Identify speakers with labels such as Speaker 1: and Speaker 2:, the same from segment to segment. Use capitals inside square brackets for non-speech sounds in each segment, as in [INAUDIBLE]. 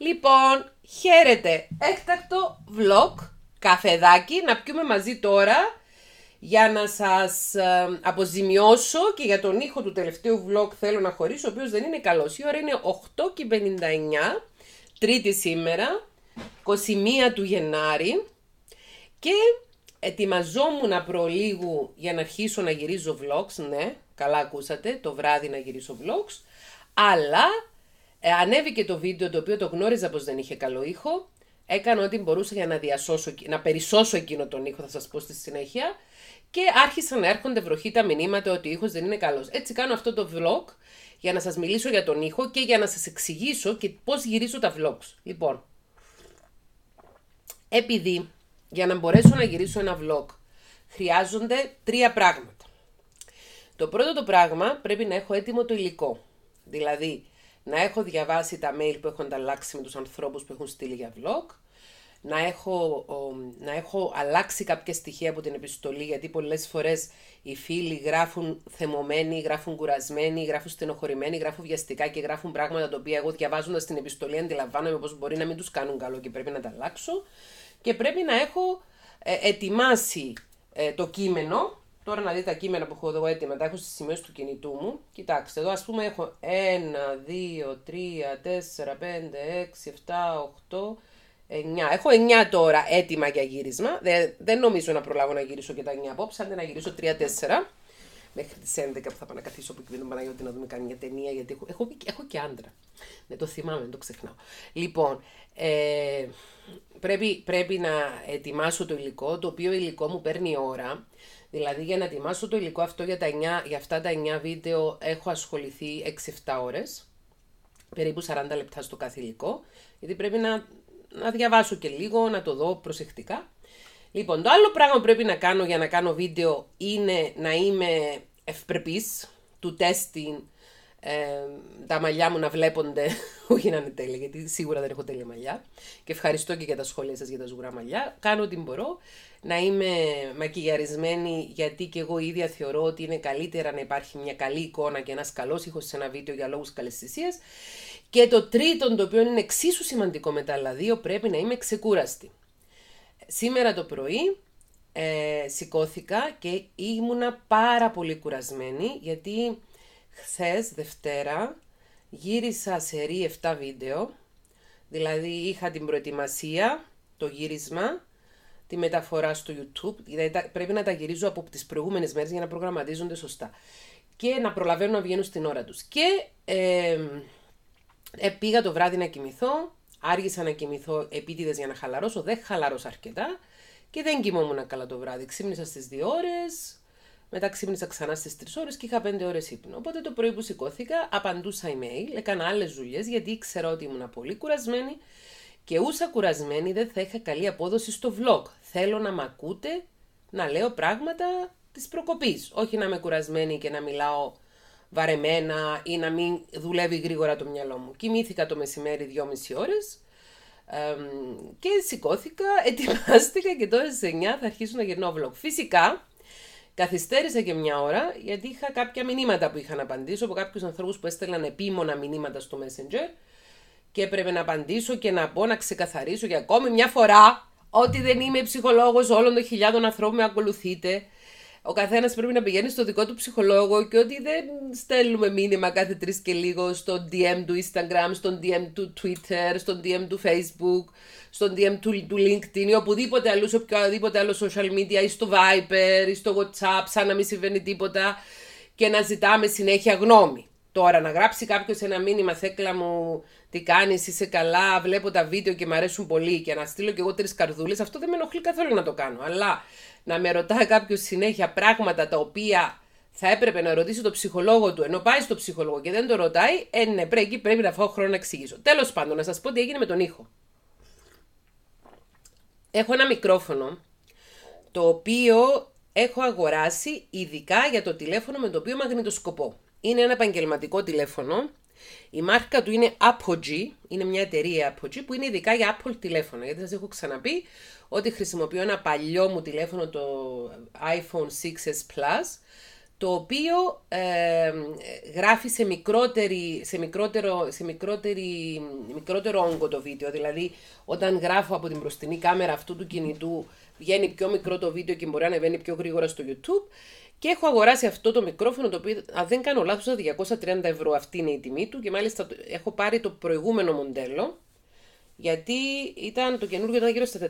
Speaker 1: Λοιπόν, χαίρετε. Έκτακτο vlog, καφεδάκι, να πιούμε μαζί τώρα για να σας ε, αποζημιώσω και για τον ήχο του τελευταίου vlog θέλω να χωρίσω, ο οποίος δεν είναι καλός. Η ώρα είναι 8.59, τρίτη σήμερα, 21 του Γενάρη και ετοιμαζόμουν προλίγου για να αρχίσω να γυρίζω vlogs, ναι, καλά ακούσατε, το βράδυ να γυρίσω vlogs, αλλά ε, ανέβηκε το βίντεο το οποίο το γνώριζα πως δεν είχε καλό ήχο. Έκανα ό,τι μπορούσα για να, διασώσω, να περισσώσω εκείνο τον ήχο, θα σας πω στη συνέχεια. Και άρχισαν να έρχονται βροχή τα μηνύματα ότι ο ήχος δεν είναι καλός. Έτσι κάνω αυτό το vlog για να σας μιλήσω για τον ήχο και για να σας εξηγήσω και πώς γυρίζω τα vlogs. Λοιπόν, επειδή για να μπορέσω να γυρίσω ένα vlog χρειάζονται τρία πράγματα. Το πρώτο το πράγμα πρέπει να έχω έτοιμο το υλικό. Δηλαδή, να έχω διαβάσει τα mail που έχω ανταλλάξει με τους ανθρώπους που έχουν στείλει για vlog, να έχω, να έχω αλλάξει κάποια στοιχεία από την επιστολή, γιατί πολλές φορές οι φίλοι γράφουν θεμωμένοι, γράφουν κουρασμένοι, γράφουν στενοχωρημένοι, γράφουν βιαστικά και γράφουν πράγματα τα οποία εγώ διαβάζοντας την επιστολή αντιλαμβάνομαι πως μπορεί να μην τους κάνουν καλό και πρέπει να τα αλλάξω και πρέπει να έχω ε, ετοιμάσει ε, το κείμενο Τώρα να δείτε τα κείμενα που έχω εδώ έτοιμα, τα έχω στις σημεία του κινητού μου. Κοιτάξτε, εδώ ας πούμε έχω 1, 2, 3, 4, 5, 6, 7, 8... 9. Έχω 9 τώρα έτοιμα για γύρισμα. Δεν, δεν νομίζω να προλάβω να γυρίσω και τα 9 απόψε, αν δεν να γυρίσω 3-4 μέχρι τις 11 που θα πάω να καθίσω από την τον Παναγιώτη να δούμε καμία ταινία. Γιατί έχω, έχω, έχω και άντρα. Ναι, το θυμάμαι, δεν το ξεχνάω. Λοιπόν, ε, πρέπει, πρέπει να ετοιμάσω το υλικό, το οποίο υλικό μου παίρνει ώρα. Δηλαδή για να ετοιμάσω το υλικό αυτό για, τα 9, για αυτά τα 9 βίντεο έχω ασχοληθεί 6-7 ώρες. περίπου 40 λεπτά στο κάθε υλικό, γιατί πρέπει να, να διαβάσω και λίγο, να το δω προσεκτικά Λοιπόν, το άλλο πράγμα που πρέπει να κάνω για να κάνω βίντεο είναι να είμαι ευπρεπής του τέστην ε, τα μαλλιά μου να βλέπονται, [LAUGHS] όχι να είναι τέλεια, γιατί σίγουρα δεν έχω τέλεια μαλλιά. Και ευχαριστώ και για τα σχόλια σας για τα ζουγρά μαλλιά. Κάνω ό,τι μπορώ να είμαι μακιγιαρισμένη, γιατί και εγώ ίδια θεωρώ ότι είναι καλύτερα να υπάρχει μια καλή εικόνα και ένας καλός ήχος σε ένα βίντεο για λόγους καλεσθησίας. Και το τρίτο, το οποίο είναι εξίσου σημαντικό με τα δύο, δηλαδή, πρέπει να είμαι ξεκούραστη σήμερα το πρωί ε, σηκώθηκα και ήμουνα πάρα πολύ κουρασμένη γιατί χθες Δευτέρα γύρισα σε 7 βίντεο δηλαδή είχα την προετοιμασία, το γύρισμα τη μεταφορά στο YouTube, δηλαδή πρέπει να τα γυρίζω από τις προηγούμενες μέρες για να προγραμματίζονται σωστά και να προλαβαίνουν να βγαίνουν στην ώρα τους. Και ε, ε, πήγα το βράδυ να κοιμηθώ, Άργησα να κοιμηθώ επίτηδες για να χαλαρώσω, δεν χαλαρώσα αρκετά και δεν κοιμόμουν καλά το βράδυ. Ξύπνησα στις 2 ώρες, μετά ξύπνησα ξανά στις 3 ώρες και είχα 5 ώρες ύπνο. Οπότε το πρωί που σηκώθηκα, απαντούσα email, έκανα άλλες δουλειές γιατί ήξερα ότι ήμουν πολύ κουρασμένη και ούσα κουρασμένη δεν θα είχα καλή απόδοση στο vlog. Θέλω να μ' ακούτε να λέω πράγματα της προκοπής. Όχι να είμαι κουρασμένη και να μιλάω βαρεμένα ή να μην δουλεύει γρήγορα το μυαλό μου. Κοιμήθηκα το μεσημέρι δυόμιση ώρες και σηκώθηκα, [LAUGHS] ετοιμάστηκα και τώρα στις 9 θα αρχίσω να γυρνώ vlog. Φυσικά καθυστέρησα και μια ώρα γιατί είχα κάποια μηνύματα που είχα να απαντήσω από κάποιους ανθρώπους που έστελναν επίμονα μηνύματα στο Messenger και έπρεπε να απαντήσω και να πω να ξεκαθαρίσω για ακόμη μια φορά ότι δεν είμαι ψυχολόγος όλων των χιλιάδων ανθρώπων που με ακολουθείτε ο καθένας πρέπει να πηγαίνει στο δικό του ψυχολόγο και ότι δεν στέλνουμε μήνυμα κάθε τρεις και λίγο στο DM του Instagram, στον DM του Twitter, στον DM του Facebook, στον DM του, του LinkedIn ή οπουδήποτε αλλού, σε οποιοδήποτε άλλο social media ή στο Viber ή στο WhatsApp, σαν να μην συμβαίνει τίποτα και να ζητάμε συνέχεια γνώμη. Τώρα να γράψει κάποιος ένα μήνυμα, Θέκλα μου, τι κάνεις, είσαι καλά, βλέπω τα βίντεο και μου αρέσουν πολύ και να στείλω και εγώ τρεις καρδούλες, αυτό δεν με ενοχλεί καθόλου να το κάνω. Αλλά να με ρωτά κάποιος συνέχεια πράγματα τα οποία θα έπρεπε να ρωτήσει το ψυχολόγο του, ενώ πάει στο ψυχολόγο και δεν το ρωτάει, ε, ναι, πρέπει, πρέπει να φάω χρόνο να εξηγήσω. Τέλος πάντων, να σας πω τι έγινε με τον ήχο. Έχω ένα μικρόφωνο, το οποίο έχω αγοράσει ειδικά για το τηλέφωνο με το οποίο μαγνητοσκοπώ. Είναι ένα επαγγελματικό τηλέφωνο, η μάρκα του είναι Apogee, είναι μια εταιρεία Apogee που είναι ειδικά για Apple τηλέφωνα. Γιατί σας έχω ξαναπεί ότι χρησιμοποιώ ένα παλιό μου τηλέφωνο, το iPhone 6s Plus, το οποίο ε, γράφει σε, μικρότερη, σε, μικρότερο, σε μικρότερη, μικρότερο όγκο το βίντεο. Δηλαδή, όταν γράφω από την μπροστινή κάμερα αυτού του κινητού, βγαίνει πιο μικρό το βίντεο και μπορεί να ανεβαίνει πιο γρήγορα στο YouTube. Και έχω αγοράσει αυτό το μικρόφωνο, το οποίο, αν δεν κάνω λάθος, 230 ευρώ. Αυτή είναι η τιμή του. Και μάλιστα έχω πάρει το προηγούμενο μοντέλο. Γιατί ήταν, το καινούργιο ήταν γύρω στα 450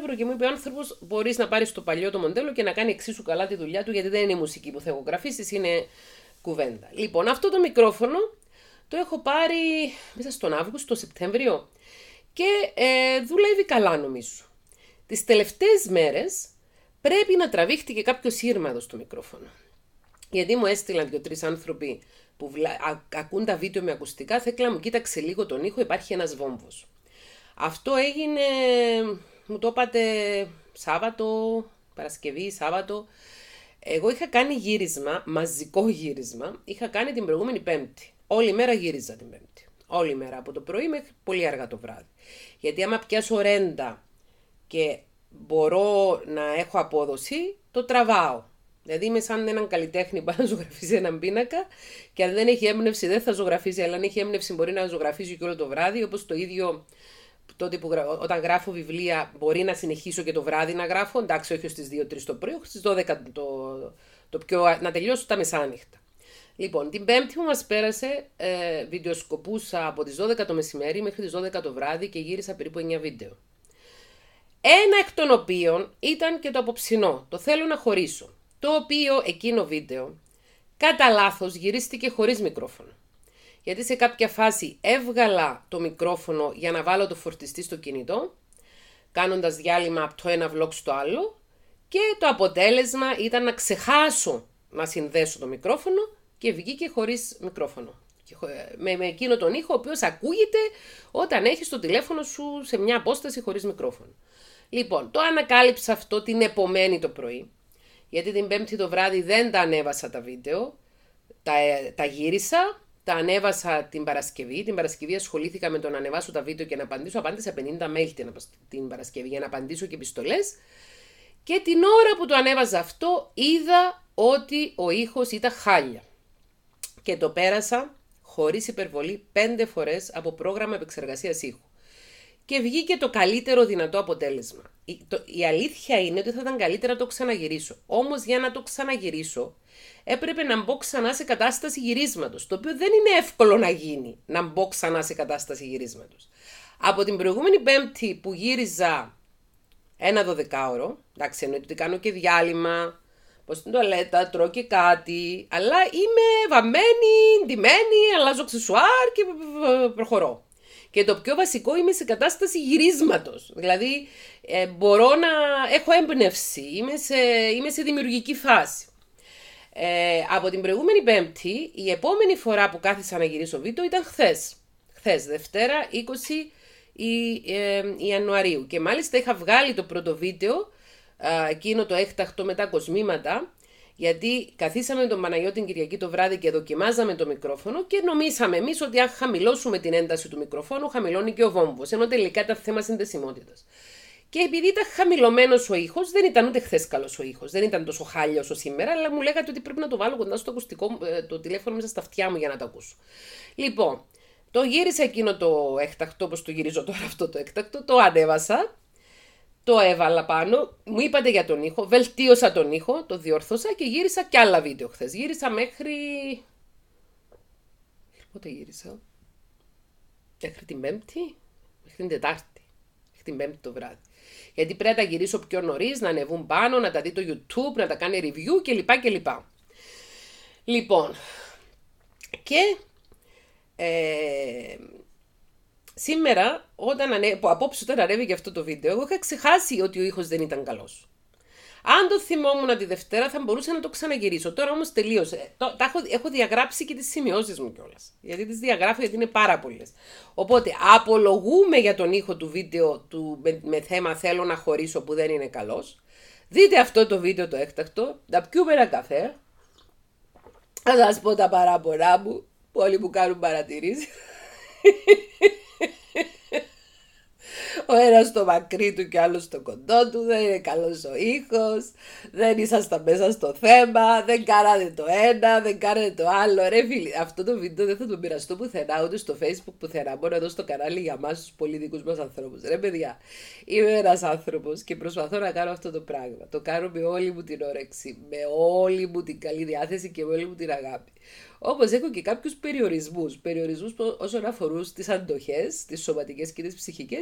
Speaker 1: ευρώ και μου είπε ο άνθρωπος: Μπορείς να πάρεις το παλιό το μοντέλο και να κάνει εξίσου καλά τη δουλειά του, γιατί δεν είναι η μουσική που θα έχω γραφήσει, είναι κουβέντα. Λοιπόν, αυτό το μικρόφωνο το έχω πάρει μέσα στον Αύγουστο, τον Σεπτέμβριο και ε, δουλεύει καλά νομίζω. Τις τελευταίες μέρες πρέπει να τραβήχτηκε κάποιο σύρμα εδώ στο μικρόφωνο. Γιατί μου έστειλαν δύο-τρει άνθρωποι που βλα... α... ακούν τα βίντεο με ακουστικά, Θέκλα μου κοίταξε λίγο τον ήχο, υπάρχει ένας βόμβος. Αυτό έγινε, μου το είπατε Σάββατο, Παρασκευή, Σάββατο. Εγώ είχα κάνει γύρισμα, μαζικό γύρισμα, είχα κάνει την προηγούμενη Πέμπτη. Όλη μέρα γύριζα την Πέμπτη. Όλη μέρα από το πρωί μέχρι πολύ αργά το βράδυ. Γιατί άμα πιάσω ρέντα και μπορώ να έχω απόδοση, το τραβάω. Δηλαδή είμαι σαν έναν καλλιτέχνη που [LAUGHS] να ζωγραφίζει έναν πίνακα και αν δεν έχει έμπνευση δεν θα ζωγραφίζει, αλλά αν έχει έμπνευση μπορεί να ζωγραφίζει και όλο το βράδυ, όπως το ίδιο τότε που, όταν γράφω βιβλία μπορεί να συνεχίσω και το βράδυ να γράφω, εντάξει όχι στις 2-3 το πρωί, όχι στις 12 το, το πιο, να τελειώσω τα μεσάνυχτα. Λοιπόν, την Πέμπτη που μας πέρασε, ε, βιντεοσκοπούσα από τις 12 το μεσημέρι μέχρι τις 12 το βράδυ και γύρισα περίπου 9 βίντεο. Ένα εκ των οποίων ήταν και το αποψινό, το θέλω να χωρίσω, το οποίο εκείνο βίντεο κατά λάθος γυρίστηκε χωρίς μικρόφωνο. Γιατί σε κάποια φάση έβγαλα το μικρόφωνο για να βάλω το φορτιστή στο κινητό, κάνοντας διάλειμμα από το ένα vlog στο άλλο και το αποτέλεσμα ήταν να ξεχάσω να συνδέσω το μικρόφωνο και βγήκε χωρίς μικρόφωνο. Ε, με, με εκείνο τον ήχο ο οποίος ακούγεται όταν έχεις το τηλέφωνο σου σε μια απόσταση χωρίς μικρόφωνο. Λοιπόν, το ανακάλυψα αυτό την επομένη το πρωί, γιατί την πέμπτη το βράδυ δεν τα ανέβασα τα βίντεο, τα, ε, γύρισα, τα ανέβασα την Παρασκευή. Την Παρασκευή ασχολήθηκα με το να ανεβάσω τα βίντεο και να απαντήσω. Απάντησα 50 mail την Παρασκευή για να απαντήσω και επιστολές. Και την ώρα που το ανέβαζα αυτό, είδα ότι ο ήχος ήταν χάλια. Και το πέρασα χωρίς υπερβολή πέντε φορές από πρόγραμμα επεξεργασίας ήχου και βγήκε το καλύτερο δυνατό αποτέλεσμα. Η, η αλήθεια είναι ότι θα ήταν καλύτερα να το ξαναγυρίσω. Όμως για να το ξαναγυρίσω, έπρεπε να μπω ξανά σε κατάσταση γυρίσματος. Το οποίο δεν είναι εύκολο να γίνει, να μπω ξανά σε κατάσταση γυρίσματος. Από την προηγούμενη Πέμπτη που γύριζα ένα 12ωρο, εντάξει, εννοείται ότι κάνω και διάλειμμα, πως στην τουαλέτα, τρώω και κάτι, αλλά είμαι βαμμένη, ντυμένη, αλλάζω ξεσουάρ και προχωρώ. Και το πιο βασικό είμαι σε κατάσταση γυρίσματος. Δηλαδή, ε, μπορώ να έχω έμπνευση, είμαι σε, είμαι σε δημιουργική φάση. Ε, από την προηγούμενη Πέμπτη, η επόμενη φορά που κάθισα να γυρίσω βίντεο ήταν χθες. Χθες, Δευτέρα 20 ε, Ιανουαρίου. Και μάλιστα είχα βγάλει το πρώτο βίντεο, εκείνο το έκτακτο μετά κοσμήματα, γιατί καθίσαμε με τον Παναγιώτη την Κυριακή το βράδυ και δοκιμάζαμε το μικρόφωνο και νομίσαμε εμείς ότι αν χαμηλώσουμε την ένταση του μικροφώνου, χαμηλώνει και ο βόμβος. Ενώ τελικά ήταν θέμα συνδεσιμότητας. Και επειδή ήταν χαμηλωμένος ο ήχος, δεν ήταν ούτε χθες καλός ο ήχος. Δεν ήταν τόσο χάλιο όσο σήμερα, αλλά μου λέγατε ότι πρέπει να το βάλω κοντά στο ακουστικό, ε, το τηλέφωνο μέσα στα αυτιά μου για να το ακούσω. Λοιπόν, το γύρισα εκείνο το έκτακτο, όπως το γυρίζω τώρα αυτό το έκτακτο, το ανέβασα το έβαλα πάνω, μου είπατε για τον ήχο, βελτίωσα τον ήχο, το διορθώσα και γύρισα κι άλλα βίντεο χθες. Γύρισα μέχρι... Πότε γύρισα? Μέχρι την Πέμπτη, μέχρι την Τετάρτη, μέχρι την Πέμπτη το βράδυ. Γιατί πρέπει να τα γυρίσω πιο νωρίς, να ανεβούν πάνω, να τα δει το YouTube, να τα κάνει review κλπ. κλπ. Λοιπόν, και ε, σήμερα, όταν ανε... απόψε όταν ανέβηκε αυτό το βίντεο, εγώ είχα ξεχάσει ότι ο ήχος δεν ήταν καλός. Αν το θυμόμουν τη Δευτέρα, θα μπορούσα να το ξαναγυρίσω. Τώρα όμως τελείωσε. Το, τα έχω, διαγράψει και τις σημειώσεις μου κιόλας. Γιατί τις διαγράφω, γιατί είναι πάρα πολλές. Οπότε, απολογούμε για τον ήχο του βίντεο του, με, θέμα Θέλω να χωρίσω που δεν είναι καλός. Δείτε αυτό το βίντεο το έκτακτο. Τα πιούμε ένα καφέ. Θα σας πω τα παράπονά μου. Όλοι που κάνουν παρατηρήσεις. [LAUGHS] [LAUGHS] Ο ένας στο μακρύ του και άλλος στο κοντό του, δεν είναι καλός ο ήχος, δεν ήσασταν μέσα στο θέμα, δεν κάνατε το ένα, δεν κάνατε το άλλο. Ρε φίλοι, αυτό το βίντεο δεν θα το μοιραστώ πουθενά, ούτε στο facebook πουθενά, μόνο εδώ στο κανάλι για εμά του πολιτικού μας ανθρώπους. Ρε παιδιά, είμαι ένας άνθρωπος και προσπαθώ να κάνω αυτό το πράγμα. Το κάνω με όλη μου την όρεξη, με όλη μου την καλή διάθεση και με όλη μου την αγάπη. Όπως έχω και κάποιους περιορισμούς. Περιορισμούς όσον αφορούν τι αντοχές, τις σωματικές και τις ψυχικές,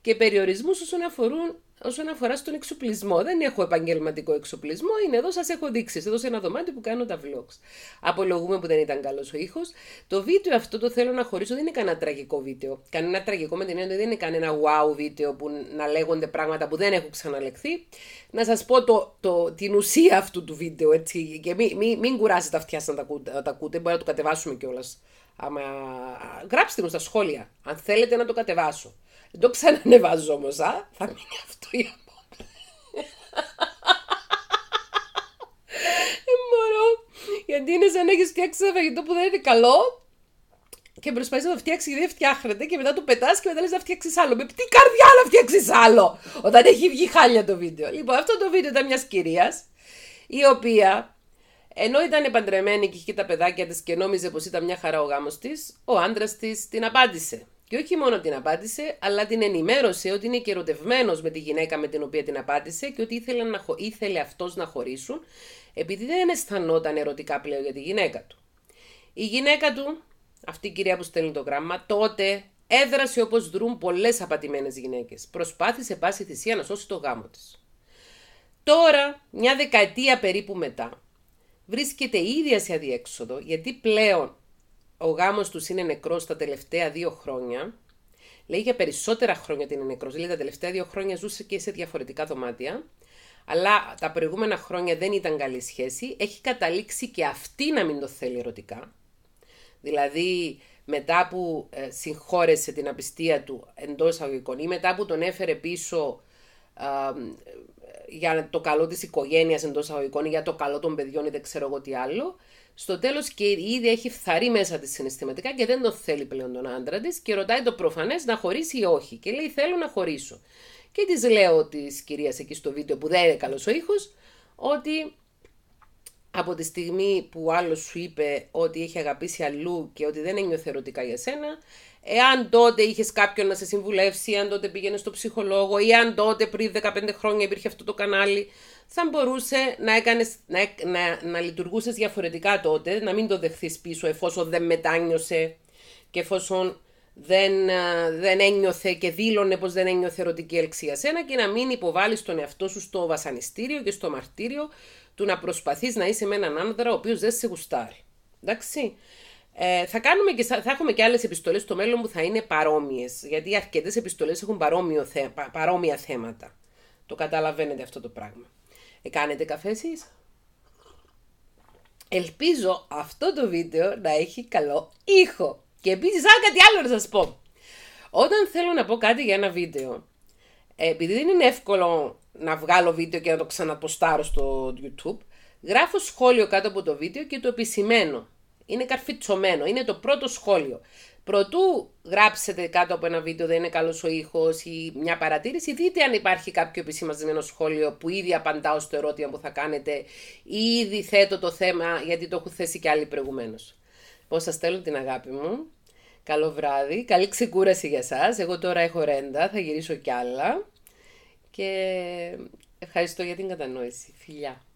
Speaker 1: και περιορισμού όσον αφορούν Όσον αφορά στον εξοπλισμό, δεν έχω επαγγελματικό εξοπλισμό. Είναι εδώ, σας έχω δείξεις. Εδώ σε ένα δωμάτιο που κάνω τα vlogs. Απολογούμε που δεν ήταν καλός ο ήχος. Το βίντεο αυτό το θέλω να χωρίσω. Δεν είναι κανένα τραγικό βίντεο. Κανένα τραγικό με την έννοια δεν είναι κανένα wow βίντεο που να λέγονται πράγματα που δεν έχουν ξαναλεχθεί. Να σας πω το, το, την ουσία αυτού του βίντεο. Έτσι. Και μην, μην, μην κουράζετε τα αυτιά να τα, τα ακούτε. Μπορεί να το κατεβάσουμε κιόλας. Άμα... Γράψτε μου στα σχόλια αν θέλετε να το κατεβάσω. Δεν το ξανανεβάζω όμως, α. Θα μείνει αυτό για Δεν Μωρό, γιατί είναι σαν να έχεις φτιάξει ένα φαγητό που δεν είναι καλό και προσπαθείς να το φτιάξεις γιατί δεν φτιάχνεται και μετά το πετάς και μετά λες να φτιάξεις άλλο. Με τι καρδιά να φτιάξεις άλλο, όταν έχει βγει χάλια το βίντεο. Λοιπόν, αυτό το βίντεο ήταν μιας κυρίας η οποία ενώ ήταν παντρεμένη και είχε τα παιδάκια της και νόμιζε πως ήταν μια χαρά ο γάμος της, ο άντρας της την απάντησε. Και όχι μόνο την απάντησε, αλλά την ενημέρωσε ότι είναι και ερωτευμένο με τη γυναίκα με την οποία την απάντησε και ότι ήθελε, να, ήθελε αυτός να χωρίσουν, επειδή δεν αισθανόταν ερωτικά πλέον για τη γυναίκα του. Η γυναίκα του, αυτή η κυρία που στέλνει το γράμμα, τότε έδρασε όπως δρούν πολλές απατημένες γυναίκες. Προσπάθησε πάση θυσία να σώσει το γάμο της. Τώρα, μια δεκαετία περίπου μετά, βρίσκεται η ίδια σε αδιέξοδο, γιατί πλέον ο γάμος τους είναι νεκρός τα τελευταία δύο χρόνια. Λέει για περισσότερα χρόνια ότι είναι νεκρός. Λέει τα τελευταία δύο χρόνια ζούσε και σε διαφορετικά δωμάτια. Αλλά τα προηγούμενα χρόνια δεν ήταν καλή σχέση. Έχει καταλήξει και αυτή να μην το θέλει ερωτικά. Δηλαδή μετά που ε, συγχώρεσε την απιστία του εντός αγωγικών ή μετά που τον έφερε πίσω για το καλό της οικογένειας εντός αγωγικών ή για το καλό των παιδιών ή δεν ξέρω εγώ τι άλλο στο τέλος και ήδη έχει φθαρεί μέσα της συναισθηματικά και δεν το θέλει πλέον τον άντρα της και ρωτάει το προφανές να χωρίσει ή όχι. Και λέει: Θέλω να χωρίσω. Και της λέω της κυρίας εκεί στο βίντεο που δεν είναι καλός ο ήχος, ότι από τη στιγμή που άλλος σου είπε ότι έχει αγαπήσει αλλού και ότι δεν ένιωθε ερωτικά για σένα, Εάν τότε είχες κάποιον να σε συμβουλεύσει, εάν τότε πήγαινες στο ψυχολόγο, ή αν τότε πριν 15 χρόνια υπήρχε αυτό το κανάλι, θα μπορούσε να, έκανες, να, να, να λειτουργούσες διαφορετικά τότε, να μην το δεχθείς πίσω εφόσον δεν μετάνιωσε και εφόσον δεν, δεν ένιωθε και δήλωνε πως δεν ένιωθε ερωτική ελξία σένα και να μην υποβάλεις τον εαυτό σου στο βασανιστήριο και στο μαρτύριο του να προσπαθείς να είσαι με έναν άνδρα ο οποίος δεν σε γουστάρει. Εντάξει. Ε, θα, κάνουμε και, θα έχουμε και άλλες επιστολές στο μέλλον που θα είναι παρόμοιες. Γιατί αρκετές επιστολές έχουν θέ, παρόμοια θέματα. Το καταλαβαίνετε αυτό το πράγμα. Ε, κάνετε καφέ εσείς? Ελπίζω αυτό το βίντεο να έχει καλό ήχο. Και επίσης, αν κάτι άλλο να σας πω. Όταν θέλω να πω κάτι για ένα βίντεο, ε, επειδή δεν είναι εύκολο να βγάλω βίντεο και να το ξαναποστάρω στο YouTube, γράφω σχόλιο κάτω από το βίντεο και το επισημαίνω είναι καρφιτσωμένο, είναι το πρώτο σχόλιο. Προτού γράψετε κάτω από ένα βίντεο δεν είναι καλός ο ήχος ή μια παρατήρηση, δείτε αν υπάρχει κάποιο επισημασμένο σχόλιο που ήδη απαντάω στο ερώτημα που θα κάνετε ή ήδη θέτω το θέμα γιατί το έχουν θέσει και άλλοι προηγουμένως. Πώς σας θέλω την αγάπη μου. Καλό βράδυ, καλή ξεκούραση για εσά. Εγώ τώρα έχω ρέντα, θα γυρίσω κι άλλα. Και ευχαριστώ για την κατανόηση. Φιλιά.